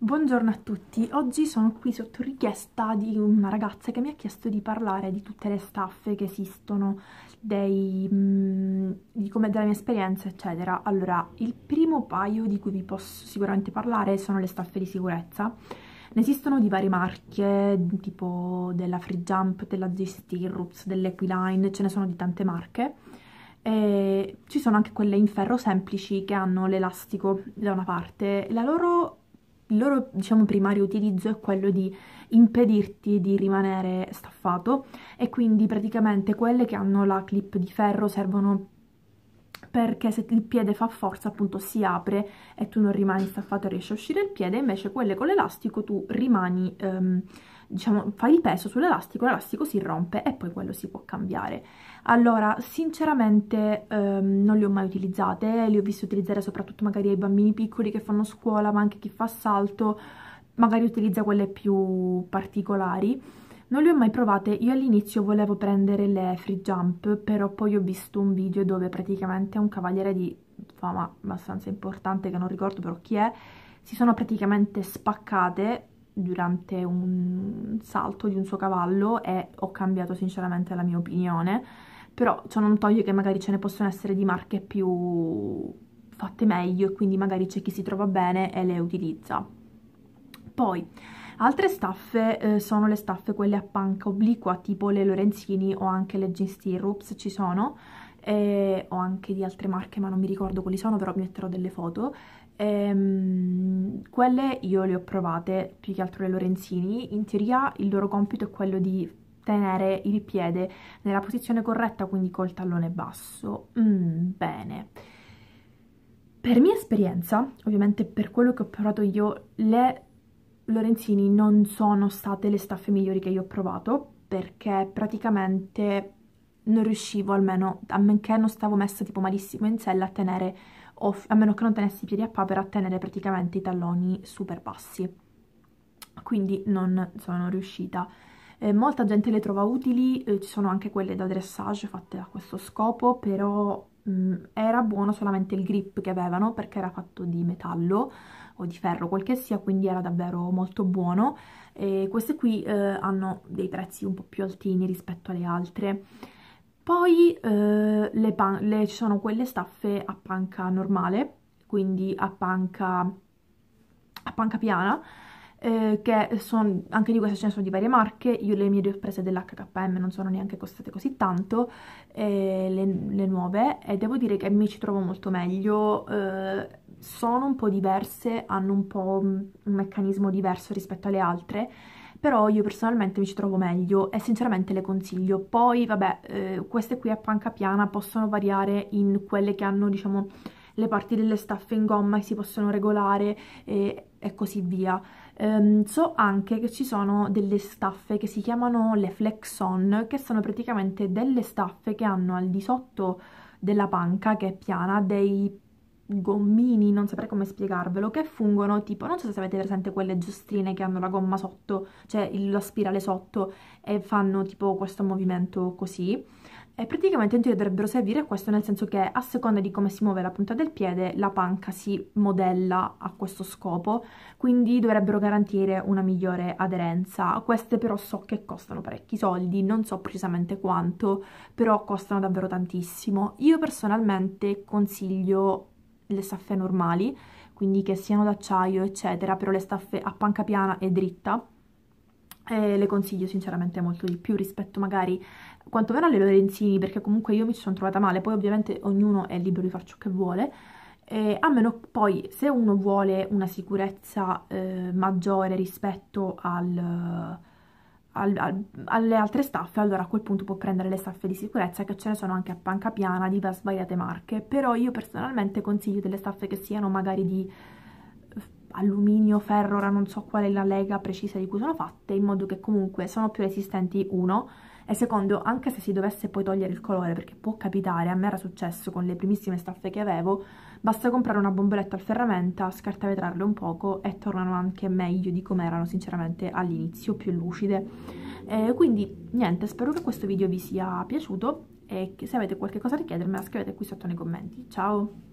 Buongiorno a tutti, oggi sono qui sotto richiesta di una ragazza che mi ha chiesto di parlare di tutte le staffe che esistono, dei, mm, di come della mia esperienza eccetera. Allora, il primo paio di cui vi posso sicuramente parlare sono le staffe di sicurezza. Ne esistono di varie marche, tipo della Free Jump, della G-Stirrups, dell'Equiline, ce ne sono di tante marche. E ci sono anche quelle in ferro semplici che hanno l'elastico da una parte. La loro il loro diciamo, primario utilizzo è quello di impedirti di rimanere staffato e quindi praticamente quelle che hanno la clip di ferro servono perché se il piede fa forza appunto si apre e tu non rimani staffato e riesci a uscire il piede invece quelle con l'elastico tu rimani ehm, diciamo, fai il peso sull'elastico, l'elastico si rompe e poi quello si può cambiare. Allora, sinceramente ehm, non le ho mai utilizzate, le ho viste utilizzare soprattutto magari ai bambini piccoli che fanno scuola, ma anche chi fa salto, magari utilizza quelle più particolari. Non le ho mai provate, io all'inizio volevo prendere le free jump, però poi ho visto un video dove praticamente un cavaliere di fama abbastanza importante, che non ricordo però chi è, si sono praticamente spaccate durante un salto di un suo cavallo e ho cambiato sinceramente la mia opinione, però ciò non toglie che magari ce ne possono essere di marche più fatte meglio e quindi magari c'è chi si trova bene e le utilizza. Poi, altre staffe eh, sono le staffe quelle a panca obliqua, tipo le Lorenzini o anche le Jeans Stirrups ci sono, eh, ho anche di altre marche ma non mi ricordo quali sono, però vi metterò delle foto Ehm, quelle io le ho provate, più che altro le Lorenzini, in teoria il loro compito è quello di tenere il piede nella posizione corretta, quindi col tallone basso. Mm, bene. Per mia esperienza, ovviamente per quello che ho provato io, le Lorenzini non sono state le staffe migliori che io ho provato, perché praticamente non riuscivo almeno, a meno che non stavo messa tipo malissimo in sella, a tenere a meno che non tenessi i piedi a papera tenere praticamente i talloni super bassi quindi non sono riuscita eh, molta gente le trova utili eh, ci sono anche quelle da dressage fatte a questo scopo però mh, mm, era buono solamente il grip che avevano perché era fatto di metallo o di ferro quel che sia quindi era davvero molto buono e queste qui eh, hanno dei prezzi un po' più altini rispetto alle altre poi eh, le le, ci sono quelle staffe a panca normale, quindi a panca, a panca piana, eh, che sono, anche di queste ce ne sono di varie marche, io le mie due prese dell'HKM non sono neanche costate così tanto, eh, le, le, nuove, e devo dire che mi ci trovo molto meglio, eh, sono un po' diverse, hanno un po' un meccanismo diverso rispetto alle altre, però io personalmente mi ci trovo meglio e sinceramente le consiglio. Poi vabbè, eh, queste qui a panca piana possono variare in quelle che hanno diciamo le parti delle staffe in gomma che si possono regolare e, eh, e così via. Um, so anche che ci sono delle staffe che si chiamano le flexon, che sono praticamente delle staffe che hanno al di sotto della panca, che è piana, dei gommini, non saprei come spiegarvelo, che fungono tipo, non so se avete presente quelle giostrine che hanno la gomma sotto, cioè la spirale sotto e fanno tipo questo movimento così. E praticamente non ti dovrebbero servire a questo nel senso che a seconda di come si muove la punta del piede la panca si modella a questo scopo, quindi dovrebbero garantire una migliore aderenza. Queste però so che costano parecchi soldi, non so precisamente quanto, però costano davvero tantissimo. Io personalmente consiglio le staffe normali, quindi che siano d'acciaio eccetera, però le staffe a panca piana e dritta, eh, le consiglio sinceramente molto di più rispetto magari quantomeno alle Lorenzini, perché comunque io mi ci sono trovata male, poi ovviamente ognuno è libero di fare ciò che vuole, eh, a meno poi se uno vuole una sicurezza eh, maggiore rispetto al al, al, alle altre staffe, allora a quel punto può prendere le staffe di sicurezza che ce ne sono anche a panca piana di svariate marche, però io personalmente consiglio delle staffe che siano magari di eh, alluminio, ferro, ora non so qual è la lega precisa di cui sono fatte, in modo che comunque sono più resistenti, uno, e secondo anche se si dovesse poi togliere il colore perché può capitare, a me era successo con le primissime staffe che avevo basta comprare una bomboletta al ferramenta, scartavetrarle un poco e tornano anche meglio di come erano sinceramente all'inizio, più lucide eh, quindi niente, spero che questo video vi sia piaciuto e se avete qualche cosa da chiedermela scrivete qui sotto nei commenti, ciao!